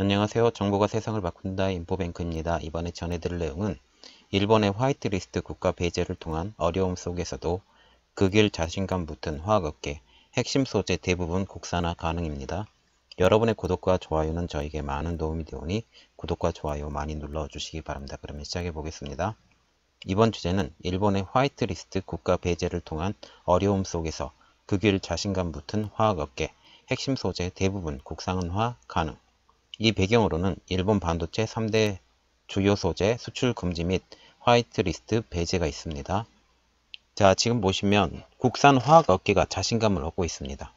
안녕하세요. 정보가 세상을 바꾼다 인포뱅크입니다. 이번에 전해드릴 내용은 일본의 화이트리스트 국가 배제를 통한 어려움 속에서도 극일 그 자신감 붙은 화학업계 핵심 소재 대부분 국산화 가능입니다. 여러분의 구독과 좋아요는 저에게 많은 도움이 되오니 구독과 좋아요 많이 눌러주시기 바랍니다. 그러면 시작해 보겠습니다. 이번 주제는 일본의 화이트리스트 국가 배제를 통한 어려움 속에서 극일 그 자신감 붙은 화학업계 핵심 소재 대부분 국산화 가능 이 배경으로는 일본 반도체 3대 주요 소재 수출 금지 및 화이트리스트 배제가 있습니다. 자 지금 보시면 국산 화학업계가 자신감을 얻고 있습니다.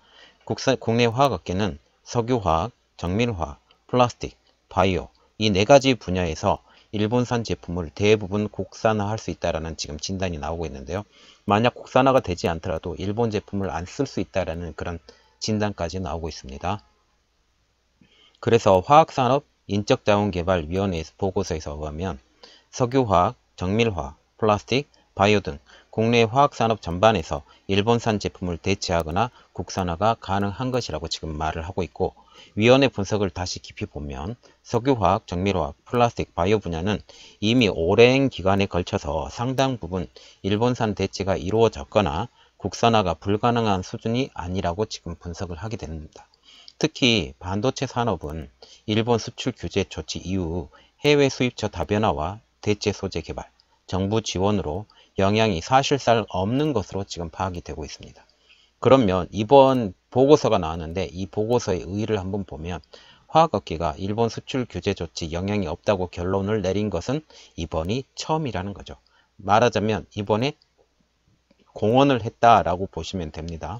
국산, 국내 화학업계는 석유화학, 정밀화학, 플라스틱, 바이오 이 네 가지 분야에서 일본산 제품을 대부분 국산화할 수 있다라는 지금 진단이 나오고 있는데요. 만약 국산화가 되지 않더라도 일본 제품을 안 쓸 수 있다라는 그런 진단까지 나오고 있습니다. 그래서 화학산업 인적자원개발위원회에서 보고서에서 의하면 석유화학, 정밀화학, 플라스틱, 바이오 등 국내 화학산업 전반에서 일본산 제품을 대체하거나 국산화가 가능한 것이라고 지금 말을 하고 있고 위원회 분석을 다시 깊이 보면 석유화학, 정밀화학, 플라스틱, 바이오 분야는 이미 오랜 기간에 걸쳐서 상당 부분 일본산 대체가 이루어졌거나 국산화가 불가능한 수준이 아니라고 지금 분석을 하게 됩니다. 특히 반도체 산업은 일본 수출 규제 조치 이후 해외 수입처 다변화와 대체 소재 개발, 정부 지원으로 영향이 사실상 없는 것으로 지금 파악이 되고 있습니다. 그러면 이번 보고서가 나왔는데 이 보고서의 의의를 한번 보면 화학업계가 일본 수출 규제 조치 영향이 없다고 결론을 내린 것은 이번이 처음이라는 거죠. 말하자면 이번에 공헌을 했다라고 보시면 됩니다.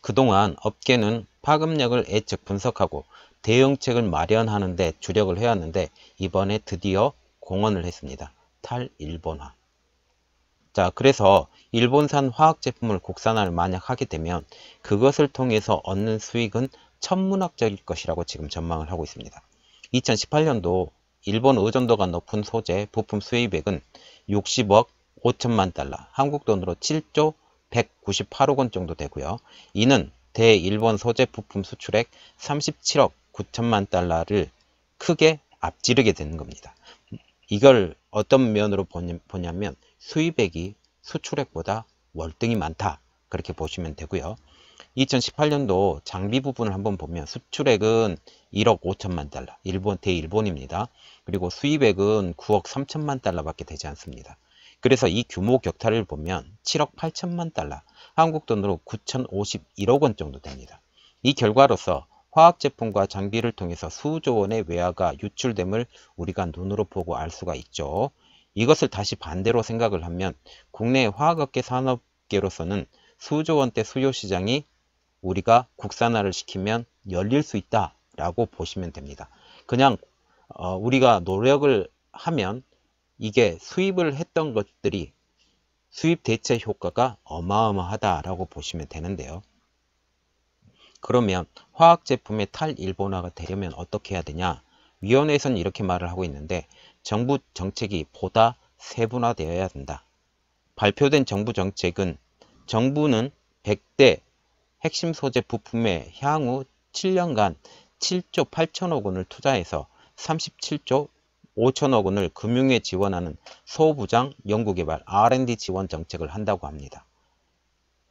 그동안 업계는 파급력을 예측 분석하고 대응책을 마련하는 데 주력을 해왔는데 이번에 드디어 공헌을 했습니다. 탈일본화. 자 그래서 일본산 화학 제품을 국산화를 만약 하게 되면 그것을 통해서 얻는 수익은 천문학적일 것이라고 지금 전망을 하고 있습니다. 2018년도 일본 의존도가 높은 소재 부품 수입액은 60억 5천만 달러, 한국 돈으로 7조 198억 원 정도 되고요. 이는 대일본 소재 부품 수출액 37억 9천만 달러를 크게 앞지르게 되는 겁니다. 이걸 어떤 면으로 보냐면 수입액이 수출액보다 월등히 많다 그렇게 보시면 되고요. 2018년도 장비 부분을 한번 보면 수출액은 1억 5천만 달러, 일본 대일본입니다. 그리고 수입액은 9억 3천만 달러밖에 되지 않습니다. 그래서 이 규모 격차를 보면 7억 8천만 달러, 한국 돈으로 9,051억 원 정도 됩니다. 이 결과로서 화학 제품과 장비를 통해서 수조 원의 외화가 유출됨을 우리가 눈으로 보고 알 수가 있죠. 이것을 다시 반대로 생각을 하면 국내 화학업계 산업계로서는 수조 원대 수요 시장이 우리가 국산화를 시키면 열릴 수 있다라고 보시면 됩니다. 그냥 어, 우리가 노력을 하면 이게 수입을 했던 것들이 수입 대체 효과가 어마어마하다라고 보시면 되는데요. 그러면 화학 제품의 탈일본화가 되려면 어떻게 해야 되냐? 위원회에서는 이렇게 말을 하고 있는데 정부 정책이 보다 세분화되어야 된다. 발표된 정부 정책은 정부는 100대 핵심 소재 부품에 향후 7년간 7조 8천억 원을 투자해서 37조 5천억 원을 금융에 지원하는 소부장 연구개발 R&D 지원 정책을 한다고 합니다.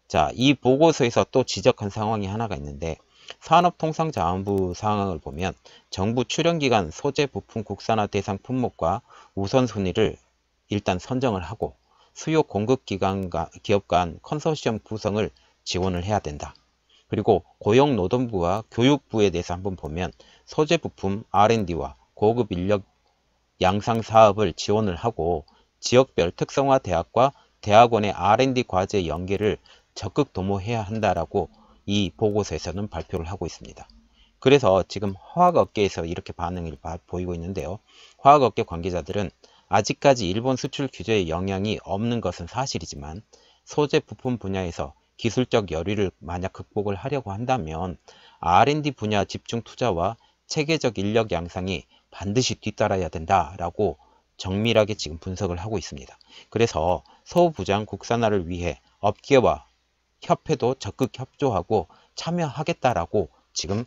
자, 이 보고서에서 또 지적한 상황이 하나가 있는데 산업통상자원부 상황을 보면 정부 출연기관 소재 부품 국산화 대상 품목과 우선순위를 일단 선정을 하고 수요 공급 기관과 기업 간 컨소시엄 구성을 지원을 해야 된다. 그리고 고용노동부와 교육부에 대해서 한번 보면 소재 부품 R&D와 고급 인력 양상 사업을 지원을 하고 지역별 특성화 대학과 대학원의 R&D 과제 연계를 적극 도모해야 한다라고 이 보고서에서는 발표를 하고 있습니다. 그래서 지금 화학업계에서 이렇게 반응을 보이고 있는데요. 화학업계 관계자들은 아직까지 일본 수출 규제의 영향이 없는 것은 사실이지만 소재 부품 분야에서 기술적 열의를 만약 극복을 하려고 한다면 R&D 분야 집중 투자와 체계적 인력 양상이 반드시 뒤따라야 된다라고 정밀하게 지금 분석을 하고 있습니다. 그래서 소부장 국산화를 위해 업계와 협회도 적극 협조하고 참여하겠다라고 지금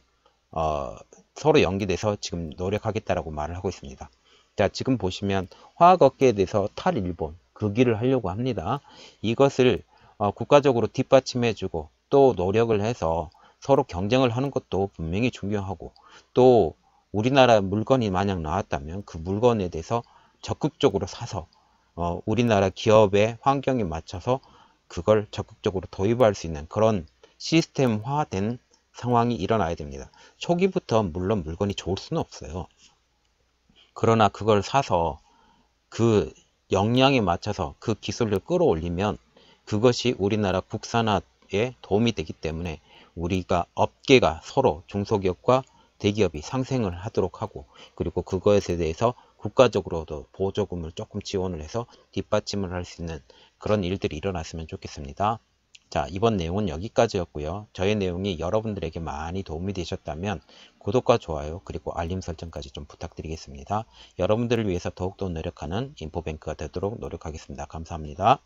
어, 서로 연계돼서 지금 노력하겠다라고 말을 하고 있습니다. 자 지금 보시면 화학업계에 대해서 탈일본 그 길을 하려고 합니다. 이것을 어, 국가적으로 뒷받침해주고 또 노력을 해서 서로 경쟁을 하는 것도 분명히 중요하고 또 우리나라 물건이 만약 나왔다면 그 물건에 대해서 적극적으로 사서 어, 우리나라 기업의 환경에 맞춰서 그걸 적극적으로 도입할 수 있는 그런 시스템화된 상황이 일어나야 됩니다. 초기부터 물론 물건이 좋을 수는 없어요. 그러나 그걸 사서 그 역량에 맞춰서 그 기술을 끌어올리면 그것이 우리나라 국산화에 도움이 되기 때문에 우리가 업계가 서로 중소기업과 대기업이 상생을 하도록 하고 그리고 그것에 대해서 국가적으로도 보조금을 조금 지원을 해서 뒷받침을 할 수 있는 그런 일들이 일어났으면 좋겠습니다. 자 이번 내용은 여기까지였고요. 저의 내용이 여러분들에게 많이 도움이 되셨다면 구독과 좋아요 그리고 알림 설정까지 좀 부탁드리겠습니다. 여러분들을 위해서 더욱더 노력하는 인포뱅크가 되도록 노력하겠습니다. 감사합니다.